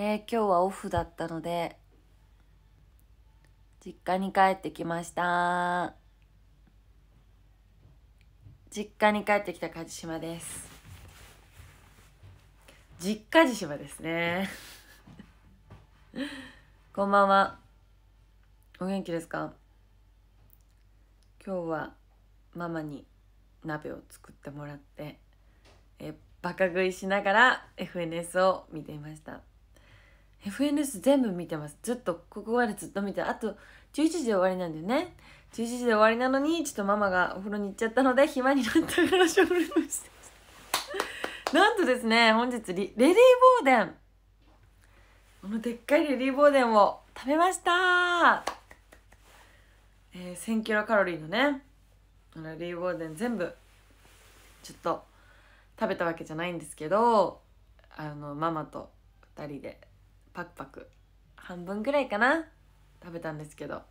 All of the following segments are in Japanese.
えー、今日はオフだったので、実家に帰ってきました。実家に帰ってきた梶島です。実家地島ですね。こんばんは。お元気ですか今日はママに鍋を作ってもらって、えバカ食いしながら FNS を見ていました。FNS 全部見てますずっとここまでずっと見てあと11時で終わりなんだよね11時で終わりなのにちょっとママがお風呂に行っちゃったので暇になったからショールームしてなんとですね本日レディー・ボーデンこのでっかいレディー・ボーデンを食べましたえー、1000キロカロリーのねレディー・ボーデン全部ちょっと食べたわけじゃないんですけどあのママと2人でパクパク半分ぐらいかな食べたんですけど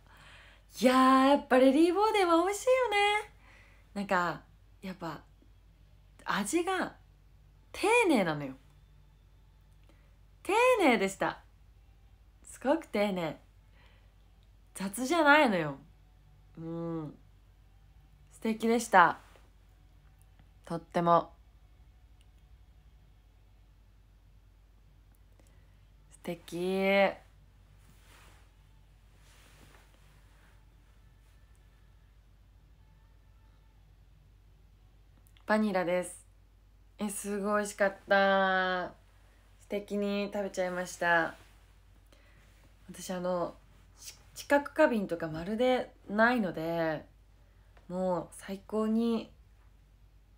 いやーやっぱレディーボーデンは美味しいよねなんかやっぱ味が丁寧なのよ丁寧でしたすごく丁寧雑じゃないのようん素敵でしたとっても敵バニラですえすごい美味しかった素敵に食べちゃいました私あの知覚過敏とかまるでないのでもう最高に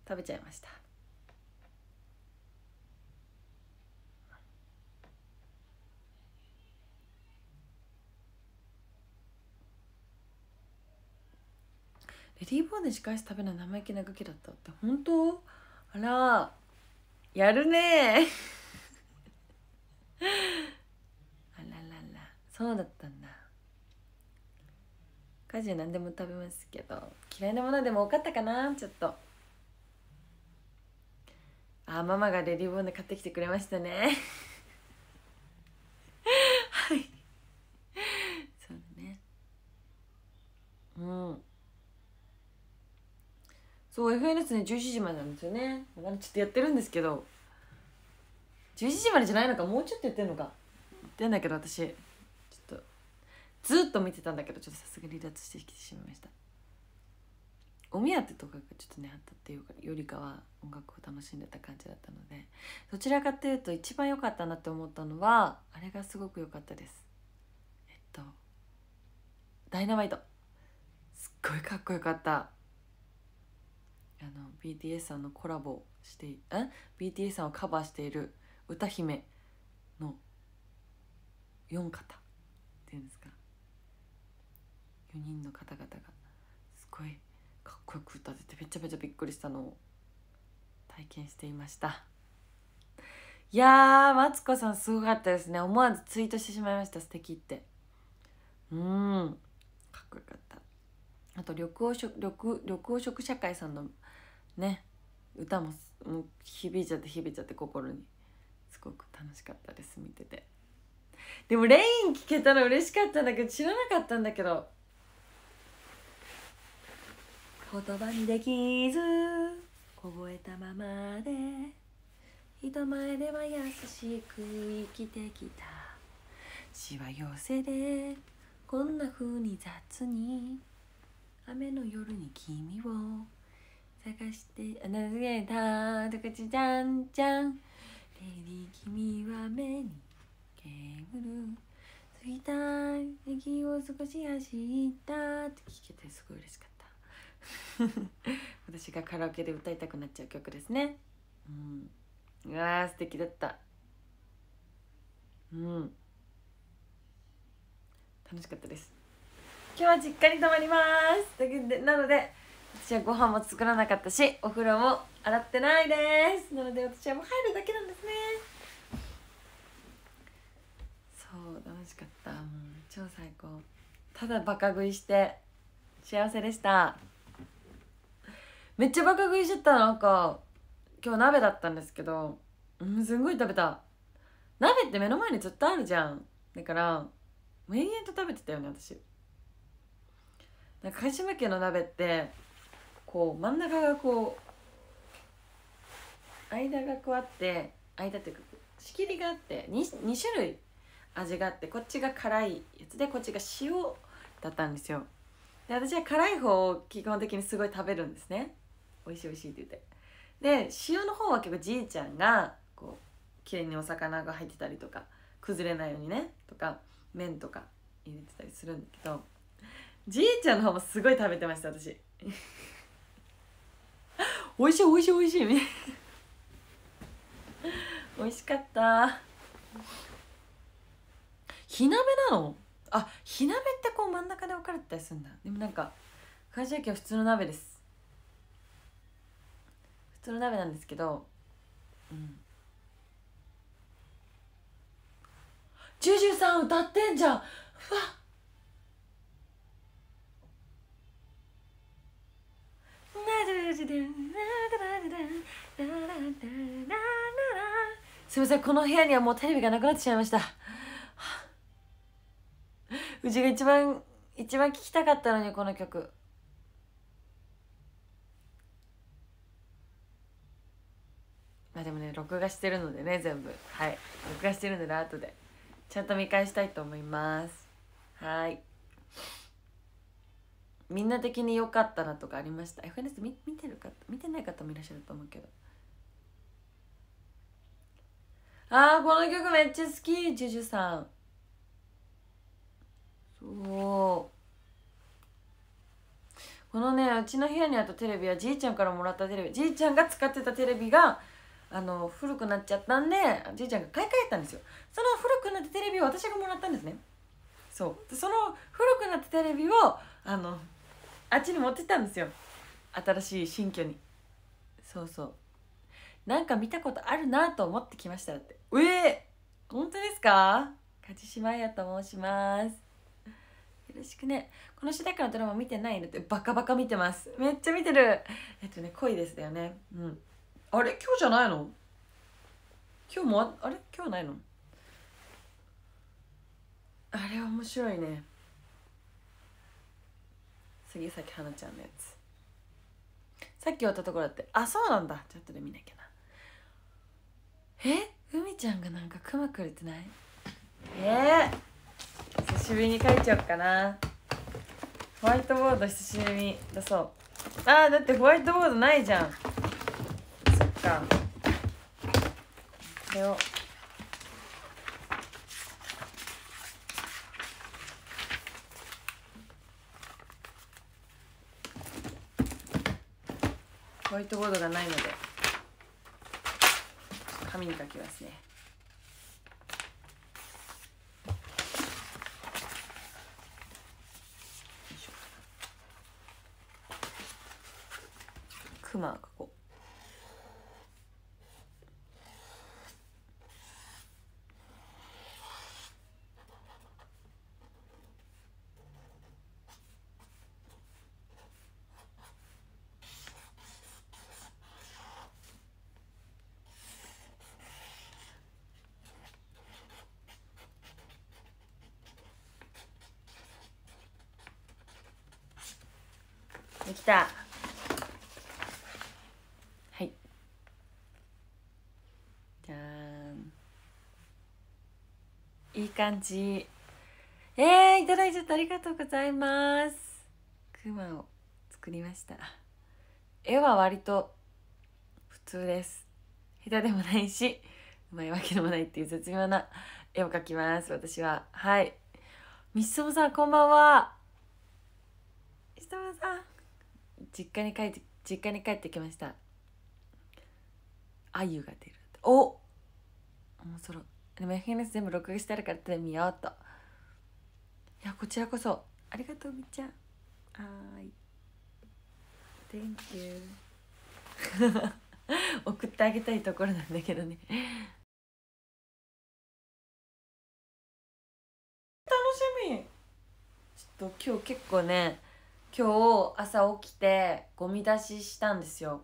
食べちゃいましたレディーボーンで仕返すべなの生意気なガキだったって本当あらやるね あらららそうだったんだ家事何でも食べますけど嫌いなものでも多かったかなちょっとあママがレディーボーンで買ってきてくれましたね はいそうだねうんそう FNS ね11時までなんですよねちょっとやってるんですけど11時までじゃないのかもうちょっとやってんのか言ってんだけど私ちょっとずっと見てたんだけどちょっとさすが離脱してきてしまいましたお目当てとかがちょっとねあったっていうかよりかは音楽を楽しんでた感じだったのでどちらかというと一番良かったなって思ったのはあれがすごく良かったですえっと「ダイナマイト」すっごいかっこよかったあの BTS さんのコラボしてん BTS さんをカバーしている歌姫の4方っていうんですか4人の方々がすごいかっこよく歌っててめちゃめちゃびっくりしたのを体験していましたいやーマツコさんすごかったですね思わずツイートしてしまいました素敵ってうんかっこよかったあと緑黄色緑黄色社会さんのね歌ももう響いちゃって響いちゃって心にすごく楽しかったです見ててでも「レイン」聞けたら嬉しかったんだけど知らなかったんだけど言葉にできず凍えたままで人前では優しく生きてきたしわ寄せでこんな風に雑に雨の夜に君を探してあ名付けたとくちじゃんじゃん手に君は目にけぐる過ぎた駅を少し走ったって聞けてすごい嬉しかった 私がカラオケで歌いたくなっちゃう曲ですねうんうわー素敵だったうん楽しかったです今日は実家に泊まりますなので私はご飯も作らなかったしお風呂も洗ってないですなので私はもう入るだけなんですねそう楽しかったもう超最高ただバカ食いして幸せでしためっちゃバカ食いしちゃったなんか今日鍋だったんですけどうんすんごい食べた鍋って目の前にずっとあるじゃんだから延々と食べてたよね私なんか鹿島家の鍋ってこう真ん中がこう間がこうあって間っていうか仕切りがあって 2, 2種類味があってこっちが辛いやつでこっちが塩だったんですよで私は辛い方を基本的にすごい食べるんですね美味しい美味しいって言ってで塩の方は結構じいちゃんがこう綺麗にお魚が入ってたりとか崩れないようにねとか麺とか入れてたりするんだけどじいちゃんの方もすごい食べてました私美味しい美味しい美味しい 美味しかった火鍋なのあ火鍋ってこう真ん中で分かれてたりするんだでもなんか会社駅は普通の鍋です普通の鍋なんですけどうんジュジュさん歌ってんじゃんうわっすみませんこの部屋にはもうテレビがなくなってしまいましたうちが一番一番聴きたかったのにこの曲まあでもね録画してるのでね全部はい録画してるので後でちゃんと見返したいと思いますはいみんな的に良かったなとかありました FNS 見見てる方見てない方もいらっしゃると思うけどああこの曲めっちゃ好きジュジュさんそうこのねうちの部屋にあったテレビはじいちゃんからもらったテレビじいちゃんが使ってたテレビがあの古くなっちゃったんでじいちゃんが買い替えたんですよその古くなったテレビを私がもらったんですねそうその古くなったテレビをあのあっちに持ってったんですよ新しい新居にそうそうなんか見たことあるなと思ってきましたってええー、本当ですか勝島彩と申しますよろしくねこの主題歌のドラマ見てないのってバカバカ見てますめっちゃ見てるえっとね恋ですだよねうんあれ今日じゃないの今日もあれ今日ないのあれ面白いね杉咲花ちゃんのやつさっき終わったところだってあそうなんだちょっとで見なきゃなえ海ちゃんがなんかクマくれてないえー、久しぶりに書いちゃおうかなホワイトボード久しぶりに出そうあーだってホワイトボードないじゃんそっかこれをホワイトボードがないので紙に書きますねクマここできたはいじゃんいい感じえー、いただいちゃったありがとうございますクマを作りました絵は割と普通です下手でもないしうまいわけでもないっていう絶妙な絵を描きます私ははいみっそもさんこんばんはみっそもさん実家に帰って実家に帰ってきましたあゆが出るお面白でも f n s 全部録画してあるからって見ようといやこちらこそありがとうみっちゃんはい Thank you 送ってあげたいところなんだけどね楽しみちょっと今日結構ね今日朝起きてゴミ出ししたんですよ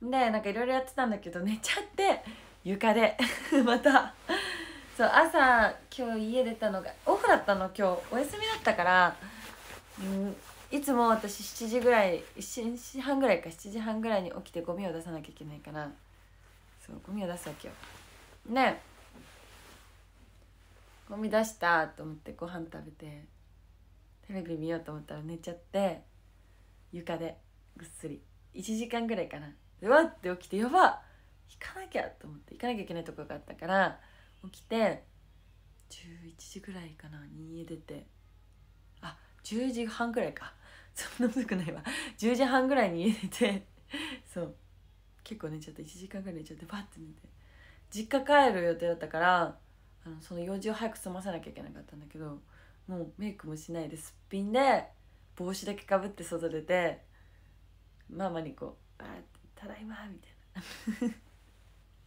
でなんかいろいろやってたんだけど寝ちゃって床で またそう朝今日家出たのがオフだったの今日お休みだったからうんいつも私7時ぐらい7時半ぐらいか7時半ぐらいに起きてゴミを出さなきゃいけないからそうゴミを出すわけよねゴミ出したと思ってご飯食べてテレビ見ようと思ったら寝ちゃって床でぐっすり1時間ぐらいかなでわって起きてやば行かなきゃと思って行かなきゃいけないとこがあったから起きて11時ぐらいかなに家出てあ10時半ぐらいか そんな遅くないわ10時半ぐらいに家出て そう結構寝ちゃって1時間ぐらい寝ちゃってバッて寝て実家帰る予定だったからあのその用事を早く済ませなきゃいけなかったんだけどもうメイクもしないですっぴんで帽子だけかぶって外出てママにこう「あただいま」みたい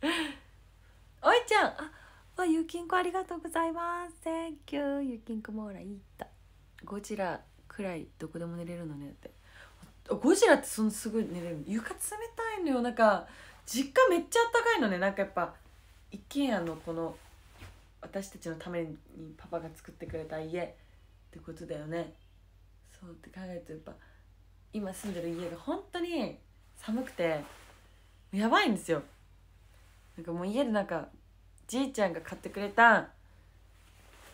な「おいちゃんああゆきんこありがとうございますセンキュー y o ゆきんこもーラいいったゴジラくらいどこでも寝れるのねってあゴジラってそのすぐ寝れる床冷たいのよなんか実家めっちゃあったかいのねなんかやっぱ一軒家のこの私たちのためにパパが作ってくれた家ってことだよねそうって考えるとやっぱ今住んでる家が本当に寒くてやばいんですよなんかもう家でなんかじいちゃんが買ってくれた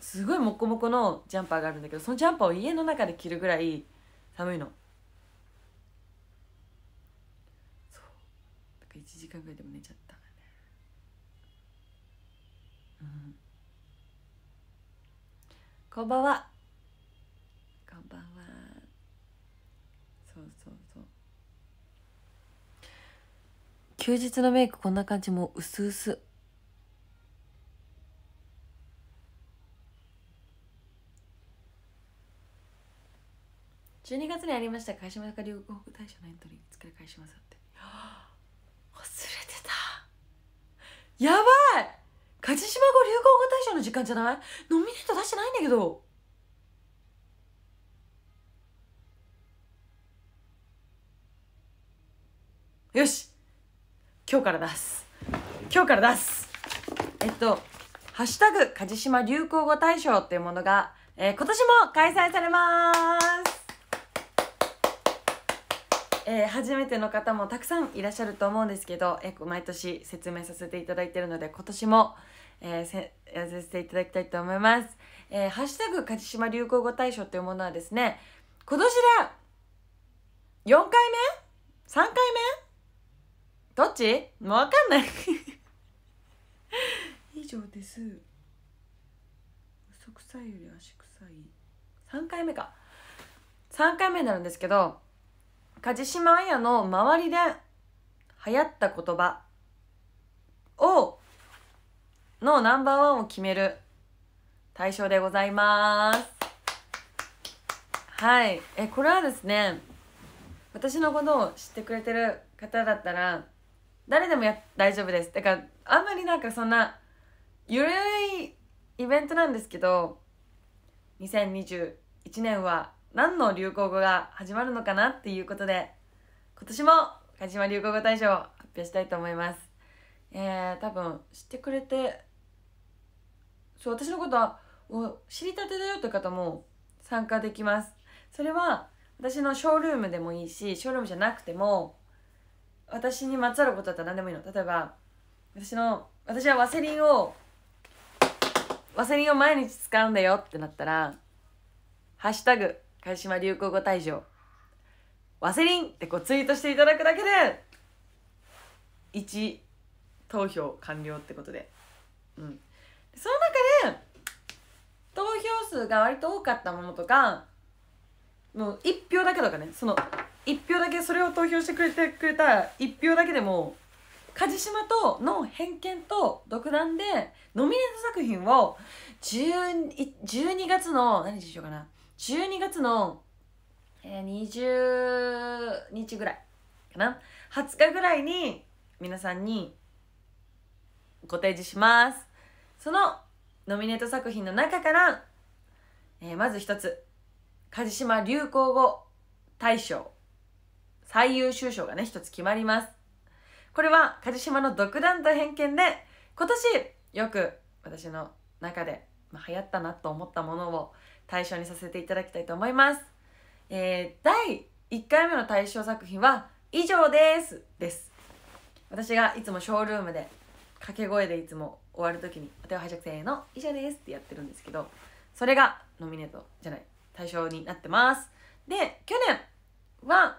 すごいモコモコのジャンパーがあるんだけどそのジャンパーを家の中で着るぐらい寒いのそうだか1時間ぐらいでも寝ちゃったこんばんはこんばんはそうそうそう休日のメイクこんな感じもう薄薄。12月にありました鹿島流行語大賞のエントリー作り返しますって忘れてたやばい勝島語流行語大賞の時間じゃないノミネート出してないんだけど。よし今日から出す今日から出すえっと「ハッシュタグかじ流行語大賞」っていうものが、えー、今年も開催されますえー、初めての方もたくさんいらっしゃると思うんですけど、えー、毎年説明させていただいてるので今年も、えー、せやらせていただきたいと思います。えー、ハッシュタグ勝島流行語大賞というものはですね今年で4回目 ?3 回目どっちもうわかんない 以上です。嘘臭いより足臭い。3回目か。3回目になるんですけど梶島彩の周りで流行った言葉をのナンバーワンを決める対象でございますはいえこれはですね私のことを知ってくれてる方だったら誰でもや大丈夫ですだからあんまりなんかそんなゆるいイベントなんですけど2021年は何の流行語が始まるのかなっていうことで、今年も鹿島流行語大賞を発表したいと思います。えー、多分知ってくれて、そう、私のことは、知りたてだよって方も参加できます。それは、私のショールームでもいいし、ショールームじゃなくても、私にまつわることだったら何でもいいの。例えば、私の、私はワセリンを、ワセリンを毎日使うんだよってなったら、ハッシュタグ、鹿島流行語大賞、ワセリンってこうツイートしていただくだけで、1投票完了ってことで。うん。その中で、投票数が割と多かったものとか、もう1票だけとかね、その1票だけ、それを投票してくれてくれた1票だけでも、梶島との偏見と独断でノミネート作品を12月の何にしようかな12月の、え20日ぐらいかな20日ぐらいに皆さんにご提示しますそのノミネート作品の中から、えー、まず一つ梶島流行語大賞最優秀賞がね一つ決まりますこれは梶島の独断と偏見で今年よく私の中で流行ったなと思ったものを対象にさせていただきたいと思います。えー、第1回目の対象作品は以上ですです私がいつもショールームで掛け声でいつも終わる時にお手を拝借せーの以上ですってやってるんですけどそれがノミネートじゃない対象になってますで去年は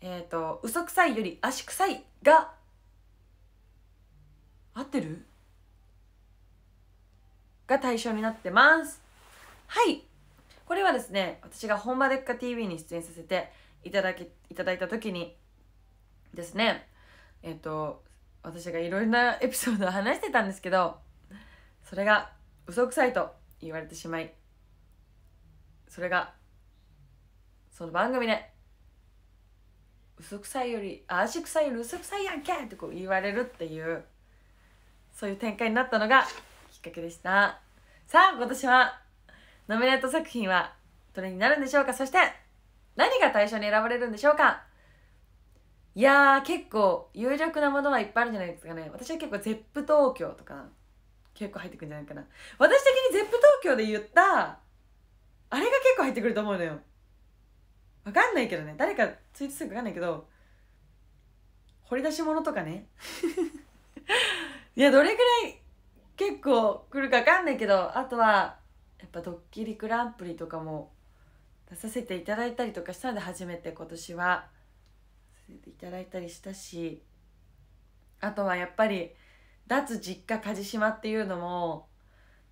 えっ、ー、と嘘くさいより足くさいが合ってるが対象になってますはいこれはですね私が「本場でっか TV」に出演させていただきいただいた時にですねえっ、と私がいろいろなエピソードを話してたんですけどそれが嘘くさいと言われてしまいそれがその番組で「嘘くさいより足くさいより嘘くさいやんけ!」ってこう言われるっていうそういう展開になったのがきっかけでしたさあ今年はノミネート作品はどれになるんでしょうかそして何が対象に選ばれるんでしょうかいやー結構有力なものはいっぱいあるんじゃないですかね私は結構 ZEP 東京とか結構入ってくるんじゃないかな私的に ZEP 東京で言ったあれが結構入ってくると思うのよわかんないけどね誰かツイートするかわかんないけど掘り出し物とかね いやどれくらい結構来るかわかんないけどあとはやっぱ「ドッキリグランプリ」とかも出させていただいたりとかしたんで初めて今年はさせていただいたりしたしあとはやっぱり脱実家梶島っていうのも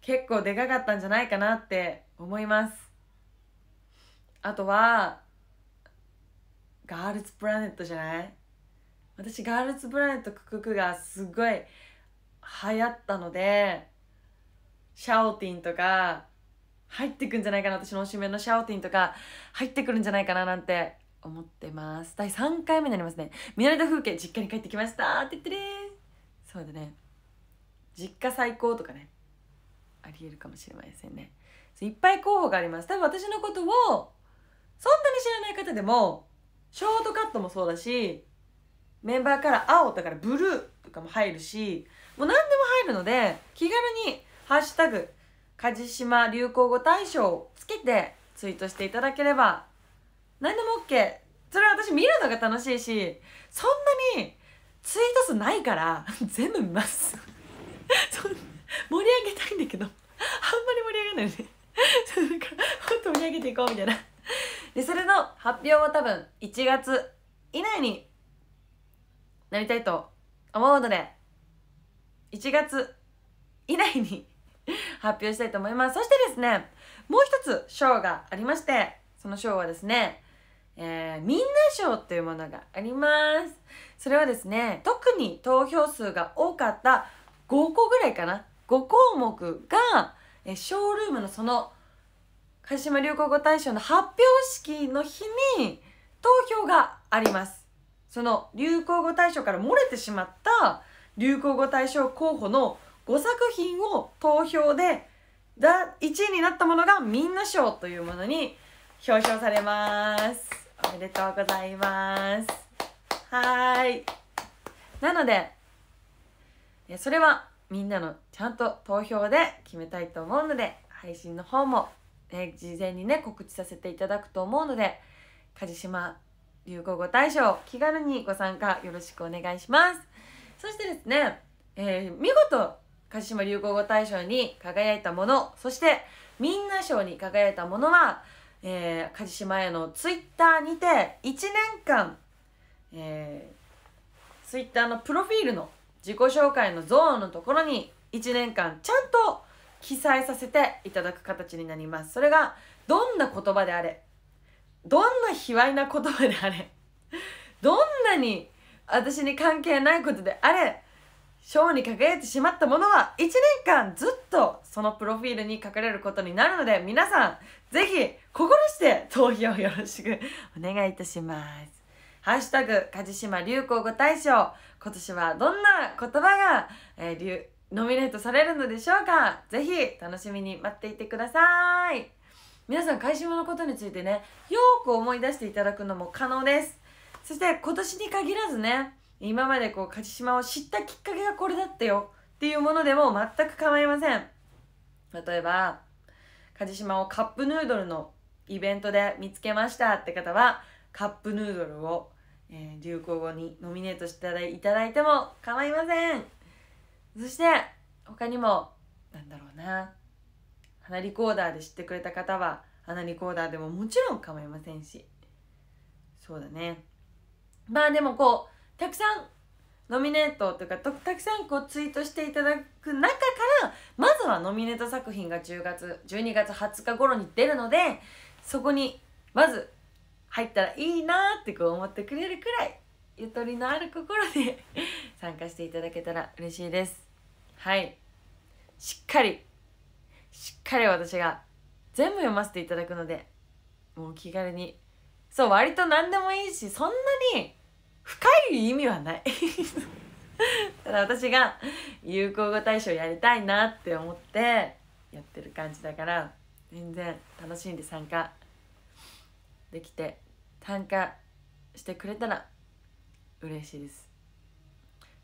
結構でかかったんじゃないかなって思いますあとはガールズプラネットじゃない私ガールズプラネットクククがすごい流行ったのでシャオティンとか入ってくんじゃないかな私のおしめのシャオティンとか入ってくるんじゃないかななんて思ってます第3回目になりますね見慣れた風景実家に帰ってきましたって言ってねそうだね実家最高とかねありえるかもしれませんねいっぱい候補があります多分私のことをそんなに知らない方でもショートカットもそうだしメンバーから青だからブルーとかも入るしもう何でも入るので気軽に「ハッシュタグ梶島流行語大賞をつけてツイートしていただければ、何でも OK。それは私見るのが楽しいし、そんなにツイート数ないから、全部見ますそん盛り上げたいんだけど、あんまり盛り上がないねそかもっと盛り上げていこうみたいな。で、それの発表は多分1月以内になりたいと思うので、1月以内に 発表したいと思います。そしてですね、もう一つ賞がありまして、その賞はですね、えー、みんな賞というものがあります。それはですね、特に投票数が多かった5個ぐらいかな、5項目が、えー、ショールームのその、鹿島流行語大賞の発表式の日に投票があります。その流行語大賞から漏れてしまった流行語大賞候補の5作品を投票で1位になったものがみんな賞というものに表彰されますおめでとうございますはいなのでそれはみんなのちゃんと投票で決めたいと思うので配信の方も、ね、事前にね告知させていただくと思うので梶島流行語大賞気軽にご参加よろしくお願いしますそしてですね、えー、見事鹿島流行語大賞に輝いたもの、そしてみんな賞に輝いたものは、えー、鹿島へのツイッターにて1年間、えー、ツイッターのプロフィールの自己紹介のゾーンのところに1年間ちゃんと記載させていただく形になります。それがどんな言葉であれ、どんな卑猥な言葉であれ、どんなに私に関係ないことであれ、賞に輝いてしまったものは1年間ずっとそのプロフィールに書かれることになるので皆さんぜひ心して投票よろしく お願いいたします。ハッシュタグ、梶島流行語大賞。今年はどんな言葉が、えー、ノミネートされるのでしょうかぜひ楽しみに待っていてください。皆さん、開島のことについてね、よく思い出していただくのも可能です。そして今年に限らずね、今までこう勝島を知ったきっかけがこれだったよっていうものでも全く構いません例えば勝島をカップヌードルのイベントで見つけましたって方はカップヌードルを、えー、流行語にノミネートしていただいても構いませんそして他にもなんだろうな花リコーダーで知ってくれた方は花リコーダーでももちろん構いませんしそうだねまあでもこうたくさんノミネートというかたくさんこうツイートしていただく中からまずはノミネート作品が10月12月20日頃に出るのでそこにまず入ったらいいなってこう思ってくれるくらいゆとりのある心で 参加していただけたら嬉しいですはいしっかりしっかり私が全部読ませていただくのでもう気軽にそう割と何でもいいしそんなに深い意味はない ただ私が有効語大賞やりたいなって思ってやってる感じだから全然楽しんで参加できて参加してくれたら嬉しいです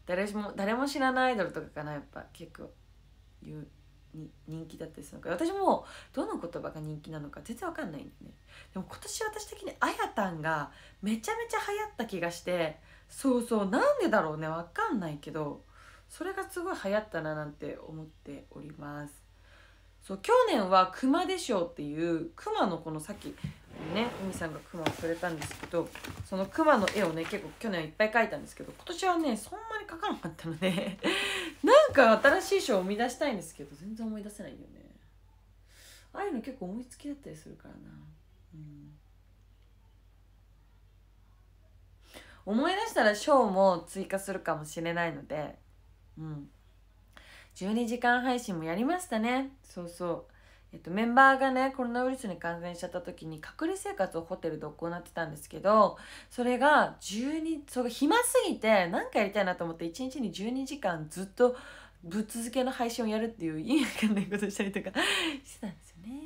誰も誰も知らないアイドルとかかなやっぱ結構言うに人気だったりするのか私もどの言葉が人気なのか全然わかんないんでねでも今年私的にあやたんがめちゃめちゃ流行った気がしてそうそうなんでだろうねわかんないけどそれがすごい流行ったななんて思っておりますそう去年は熊でしょうっていう熊のこのさっきね海さんが熊をくれたんですけどその熊の絵をね結構去年はいっぱい描いたんですけど今年はねそんなに描かなかったのでなんか新しい賞を生み出したいんですけど全然思い出せないよねああいうの結構思いつきだったりするからな、うん、思い出したら賞も追加するかもしれないのでうん12時間配信もやりましたねそうそうえっと、メンバーがねコロナウイルスに感染しちゃった時に隔離生活をホテルで行ってたんですけどそれが12それ暇すぎて何かやりたいなと思って1日に12時間ずっとぶっ続けの配信をやるっていう意味わかんないことしたりとかしてたんですよね。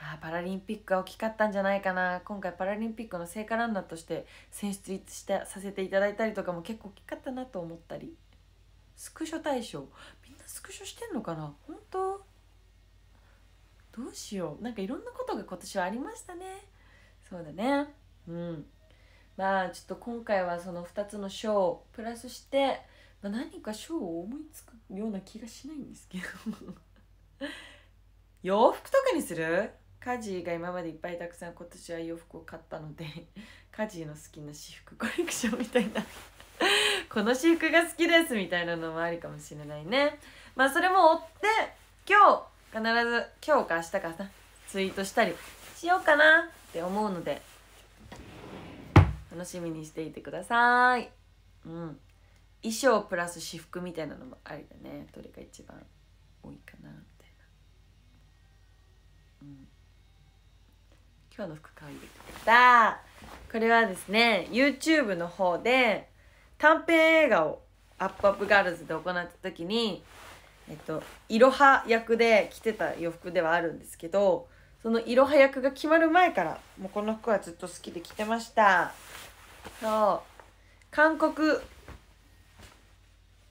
あパラリンピックは大きかったんじゃないかな今回パラリンピックの聖火ランナーとして選出してさせていただいたりとかも結構大きかったなと思ったりスクショ大賞みんスクショしてんのかな本当どうしようなんかいろんなことが今年はありましたねそうだねうんまあちょっと今回はその2つの章プラスして、まあ、何か賞を思いつくような気がしないんですけど 洋服とかにする家事が今までいっぱいたくさん今年は洋服を買ったので家事の好きな私服コレクションみたいなこの私服が好きですみたいなのもありかもしれないね。まあそれも追って今日必ず今日か明日かさツイートしたりしようかなって思うので楽しみにしていてくださいうん衣装プラス私服みたいなのもありだねどれが一番多いかなみたいなうん今日の服かわいでたこれはですね YouTube の方で短編映画を「アップアップガールズ」で行った時にえっといろは役で着てた洋服ではあるんですけどそのいろは役が決まる前からもうこの服はずっと好きで着てましたそう韓国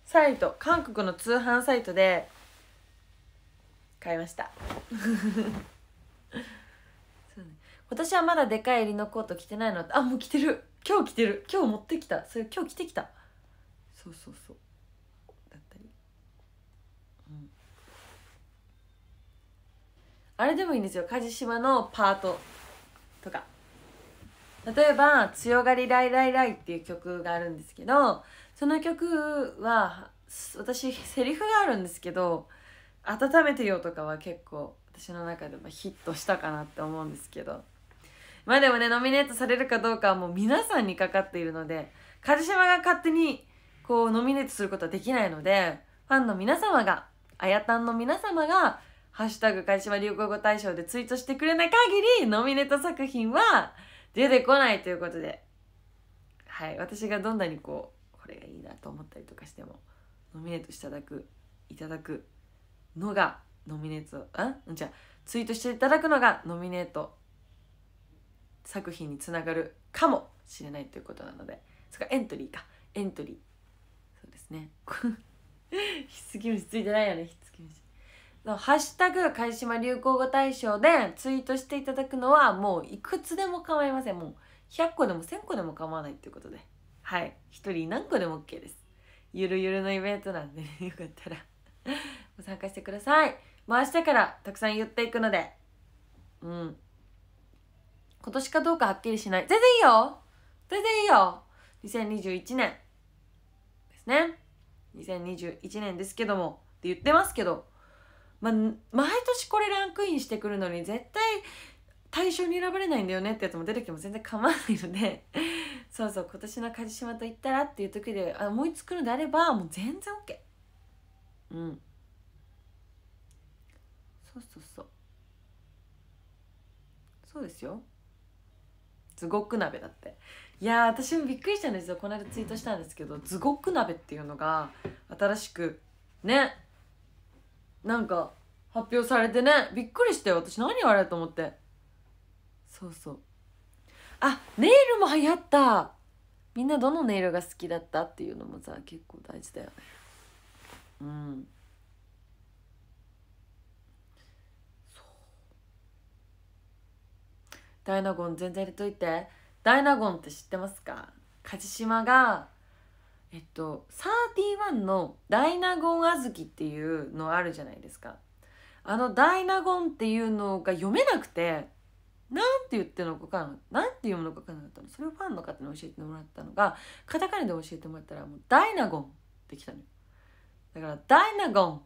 サイト韓国の通販サイトで買いました そう、ね、私はまだでかい襟のコート着てないのあもう着てる今日着てる今日持ってきたそれ今日着てきたそうそうそうあれでもいいんですよ梶島のパートとか例えば「強がりライライライ」っていう曲があるんですけどその曲は私セリフがあるんですけど「温めてよ」とかは結構私の中でもヒットしたかなって思うんですけどまあでもねノミネートされるかどうかはもう皆さんにかかっているので梶島が勝手にこうノミネートすることはできないのでファンの皆様があやたんの皆様がハッシュタグ会は流行語大賞でツイートしてくれない限り、ノミネート作品は出てこないということで、はい、私がどんなにこう、これがいいなと思ったりとかしても、ノミネートしていただく、いただくのが、ノミネート、あじゃあ、ツイートしていただくのがノミネート作品につながるかもしれないということなので、それかエントリーか、エントリー。そうですね。ひつき虫ついてないよね、ひつき虫。ハッシュタグ、開島流行語大賞でツイートしていただくのはもういくつでも構いません。もう100個でも1000個でも構わないっていうことで。はい。1人何個でも OK です。ゆるゆるのイベントなんでね、よかったら ご参加してください。もう明日からたくさん言っていくので。うん。今年かどうかはっきりしない。全然いいよ全然いいよ !2021 年ですね。2021年ですけども、って言ってますけど、まあ、毎年これランクインしてくるのに絶対対象に選ばれないんだよねってやつも出てきても全然構わないので そうそう今年の梶島といったらっていう時で思いつくのであればもう全然 OK うんそうそうそうそうですよズゴック鍋だっていや私もびっくりしたんですよこの間ツイートしたんですけどズゴック鍋っていうのが新しくねなんか発表されてねびっくりして私何あれと思ってそうそうあネイルも流行ったみんなどのネイルが好きだったっていうのもさ結構大事だよねうんそうダイナゴン全然入れといてダイナゴンって知ってますか梶島がえっと31のダイナゴン小豆っていうのあるじゃないですかあのダイナゴンっていうのが読めなくてなんて言ってるのか分からなかなんて読むのか分からなかったのそれをファンの方に教えてもらったのがカタカナで教えてもらったらもうダイナゴンってきたのよだからダイナゴンっ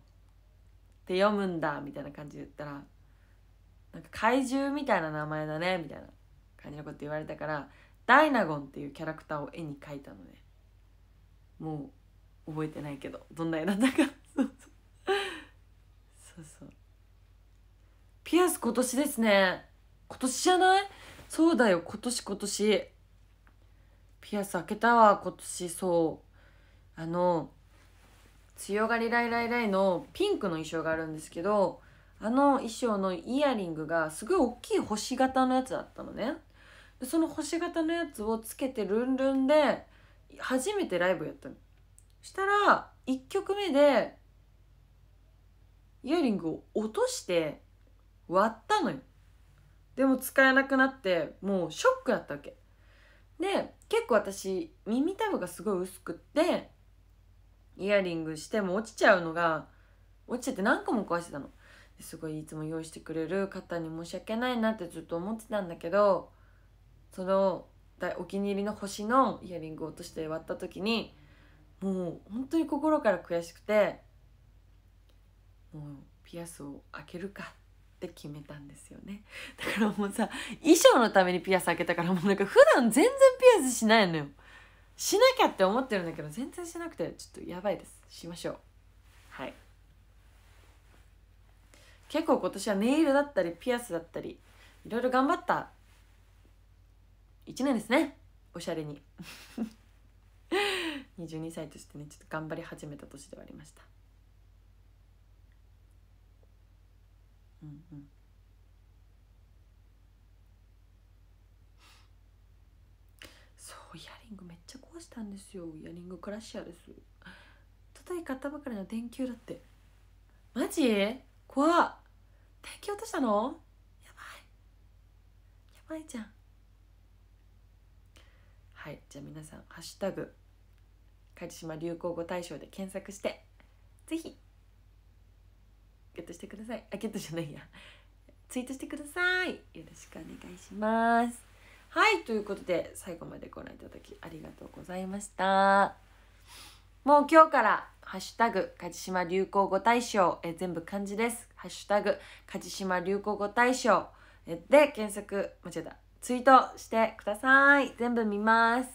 て読むんだみたいな感じで言ったらなんか怪獣みたいな名前だねみたいな感じのこと言われたからダイナゴンっていうキャラクターを絵に描いたのねもう覚えてないけどどんな絵だったか そうそうピアス今年ですね今年じゃないそうだよ今年今年ピアス開けたわ今年そうあの強がりライライライのピンクの衣装があるんですけどあの衣装のイヤリングがすごい大きい星型のやつだったのねその星型のやつをつけてルンルンで初めてライブやったのしたら1曲目でイヤリングを落として割ったのよでも使えなくなってもうショックだったわけで結構私耳たぶがすごい薄くってイヤリングしても落ちちゃうのが落ちちゃって何個も壊してたのすごいいつも用意してくれる方に申し訳ないなってずっと思ってたんだけどそのお気に入りの星のイヤリングを落として割った時にもう本当に心から悔しくてもうピアスを開けるかって決めたんですよねだからもうさ衣装のためにピアス開けたからもうなんか普段全然ピアスしないのよしなきゃって思ってるんだけど全然しなくてちょっとやばいですしましょうはい結構今年はネイルだったりピアスだったりいろいろ頑張った1年ですねおしゃれに22 歳としてねちょっと頑張り始めた年ではありましたうんうんそうイヤリングめっちゃ壊したんですよイヤリングクラッシャーです叩い買ったばかりの電球だってマジ怖っ電球落としたのやばいやばいじゃんはいじゃあ皆さん「ハッシュタグカ島シマ流行語大賞」で検索してぜひゲットしてくださいあゲットじゃないやツイートしてくださいよろしくお願いしますはいということで最後までご覧いただきありがとうございましたもう今日から「ハッシュタグカジシマ流行語大賞」え全部漢字です「ハッシュタグカジシマ流行語大賞」で検索間違えたツイートしてください全部見ます、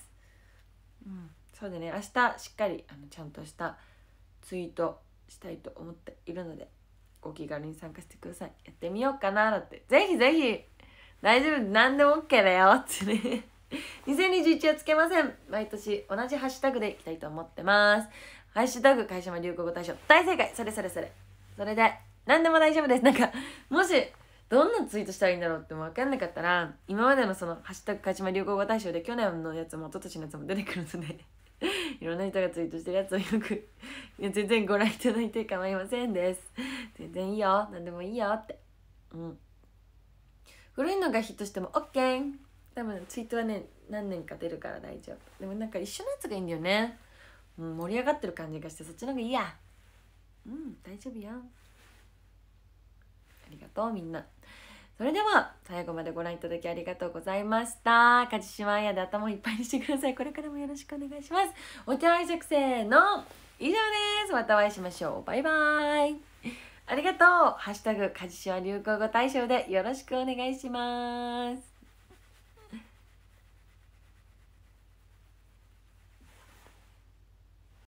うん、そうでね明日しっかりあのちゃんとしたツイートしたいと思っているのでご気軽に参加してくださいやってみようかなだってぜひぜひ大丈夫何でも OK だよってね2021 はつけません毎年同じハッシュタグでいきたいと思ってますハッシュタグ会社の流行語大賞大正解それそれそれそれで何でも大丈夫ですなんかもしどんなツイートしたらいいんだろうって分かんなかったら今までのその「ハッシュタグ勝ちま流行語大賞」で去年のやつも一昨年のやつも出てくるので いろんな人がツイートしてるやつをよく全然ご覧いただいて構いませんです全然いいよ何でもいいよってうん古いのがヒットしても OK 多分ツイートはね何年か出るから大丈夫でもなんか一緒のやつがいいんだよね、うん、盛り上がってる感じがしてそっちの方がいいやうん大丈夫よりがとうみんな。それでは最後までご覧いただきありがとうございました。勝島彩で頭いっぱいにしてください。これからもよろしくお願いします。お茶合い熟成の以上です。またお会いしましょう。バイバイ。ありがとう。ハッシュタグ、かじしわ流行語大賞でよろしくお願いします。